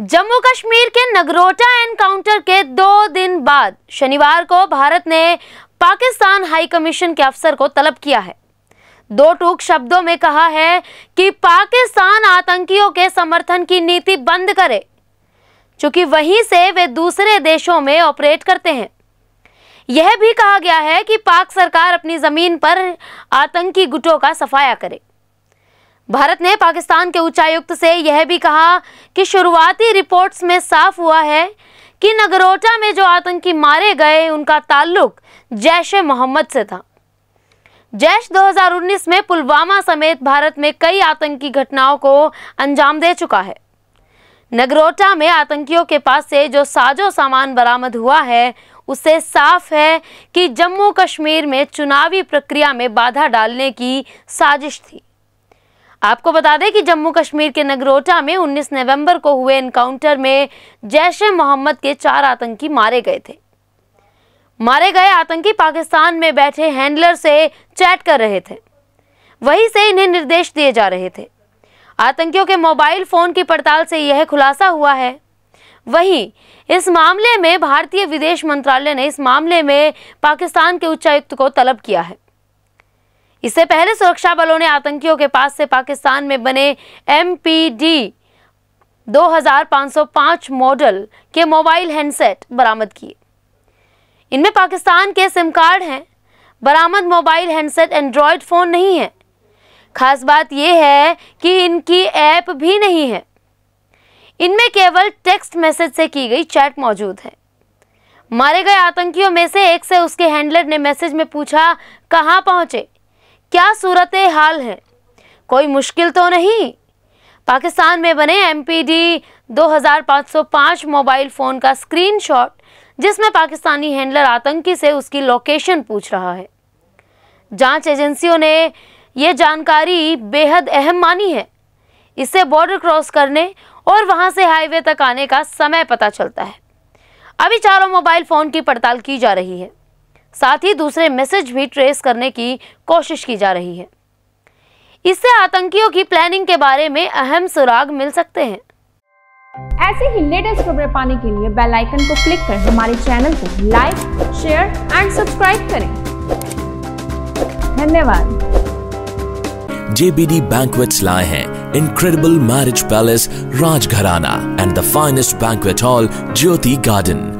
जम्मू कश्मीर के नगरोटा एनकाउंटर के दो दिन बाद शनिवार को भारत ने पाकिस्तान हाई कमीशन के अफसर को तलब किया है दो टूक शब्दों में कहा है कि पाकिस्तान आतंकियों के समर्थन की नीति बंद करे चूंकि वहीं से वे दूसरे देशों में ऑपरेट करते हैं यह भी कहा गया है कि पाक सरकार अपनी ज़मीन पर आतंकी गुटों का सफाया करे भारत ने पाकिस्तान के उच्चायुक्त से यह भी कहा कि शुरुआती रिपोर्ट्स में साफ हुआ है कि नगरोटा में जो आतंकी मारे गए उनका ताल्लुक जैश ए मोहम्मद से था जैश 2019 में पुलवामा समेत भारत में कई आतंकी घटनाओं को अंजाम दे चुका है नगरोटा में आतंकियों के पास से जो साजो सामान बरामद हुआ है उससे साफ है कि जम्मू कश्मीर में चुनावी प्रक्रिया में बाधा डालने की साजिश थी आपको बता दें कि जम्मू कश्मीर के नगरोटा में 19 नवंबर को हुए एनकाउंटर में जैश ए मोहम्मद के चार आतंकी मारे गए थे मारे गए आतंकी पाकिस्तान में बैठे हैंडलर से चैट कर रहे थे वहीं से इन्हें निर्देश दिए जा रहे थे आतंकियों के मोबाइल फोन की पड़ताल से यह खुलासा हुआ है वहीं इस मामले में भारतीय विदेश मंत्रालय ने इस मामले में पाकिस्तान के उच्चायुक्त को तलब किया है इससे पहले सुरक्षा बलों ने आतंकियों के पास से पाकिस्तान में बने एम पी डी 2505 मॉडल के मोबाइल हैंडसेट बरामद किए इनमें पाकिस्तान के सिम कार्ड हैं बरामद मोबाइल हैंडसेट एंड्रॉयड फ़ोन नहीं है खास बात यह है कि इनकी ऐप भी नहीं है इनमें केवल टेक्स्ट मैसेज से की गई चैट मौजूद है मारे गए आतंकियों में से एक से उसके हैंडलर ने मैसेज में पूछा कहां पहुंचे क्या सूरत हाल है कोई मुश्किल तो नहीं पाकिस्तान में बने M P D 2505 mobile phone का स्क्रीनशॉट जिसमें पाकिस्तानी हैंडलर आतंकी से उसकी लोकेशन पूछ रहा है जांच एजेंसियों ने यह जानकारी बेहद अहम मानी है इससे बॉर्डर क्रॉस करने और वहां से हाईवे तक आने का समय पता चलता है अभी चारों मोबाइल फ़ोन की पड़ताल की जा रही है साथ ही दूसरे मैसेज भी ट्रेस करने की कोशिश की जा रही है इससे आतंकियों की प्लानिंग के बारे में अहम सुराग मिल सकते हैं ऐसे ही लेटेस्ट खबरें पाने के लिए बेल आइकन को क्लिक कर हमारे चैनल को लाइक शेयर एंड सब्सक्राइब करें धन्यवाद JBD Banquets लाए हैं incredible marriage palace Rajgharana and the finest banquet hall Jyoti Garden